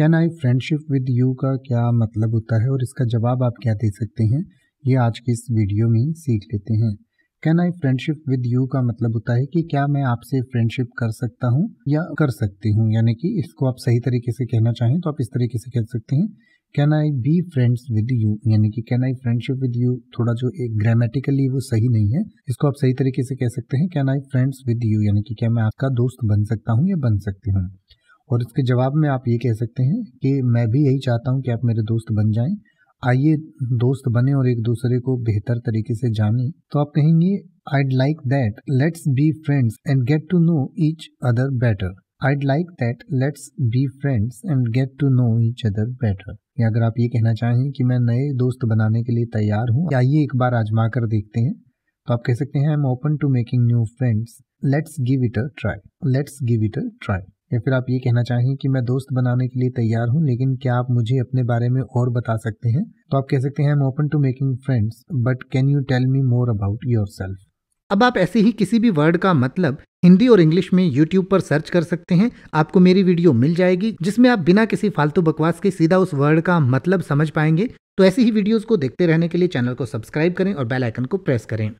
can I friendship with you का क्या मतलब होता है और इसका जवाब आप क्या दे सकते हैं ये आज की इस वीडियो में सीख लेते हैं can I friendship with you का मतलब होता है कि क्या मैं आपसे फ्रेंडशिप कर सकता हूँ या कर सकती हूँ यानी कि इसको आप सही तरीके से कहना चाहें तो आप इस तरीके से कह सकते हैं can I be friends with you यानी कि can I friendship with you थोड़ा जो एक ग्रामेटिकली वो सही नहीं है इसको आप सही तरीके से कह सकते हैं can I friends with you यानी कि क्या मैं आपका दोस्त बन सकता हूँ या बन सकती हूँ और इसके जवाब में आप ये कह सकते हैं कि मैं भी यही चाहता हूँ कि आप मेरे दोस्त बन जाएं आइए दोस्त बने और एक दूसरे को बेहतर तरीके से जाने तो आप कहेंगे I'd like that let's be friends and get to know each other better I'd like that let's be friends and get to know each other better या अगर आप ये कहना चाहें कि मैं नए दोस्त बनाने के लिए तैयार हूँ आइए एक बार आजमा कर देखते हैं तो आप कह सकते हैं I am open to making new friends let's give it a try let's give it a try या फिर आप ये कहना चाहें कि मैं दोस्त बनाने के लिए तैयार हूँ लेकिन क्या आप मुझे अपने बारे में और बता सकते हैं तो आप कह सकते हैं I am open to making friends but can you tell me more about your अब आप ऐसे ही किसी भी वर्ड का मतलब हिंदी और इंग्लिश में यूट्यूब पर सर्च कर सकते हैं आपको मेरी वीडियो मिल जाएगी जिसमें आप बिना किसी फालतू बकवास के सीधा उस वर्ड का मतलब समझ पाएंगे तो ऐसी ही वीडियोस को देखते रहने के लिए चैनल को सब्सक्राइब करें और बेल आइकन को प्रेस करें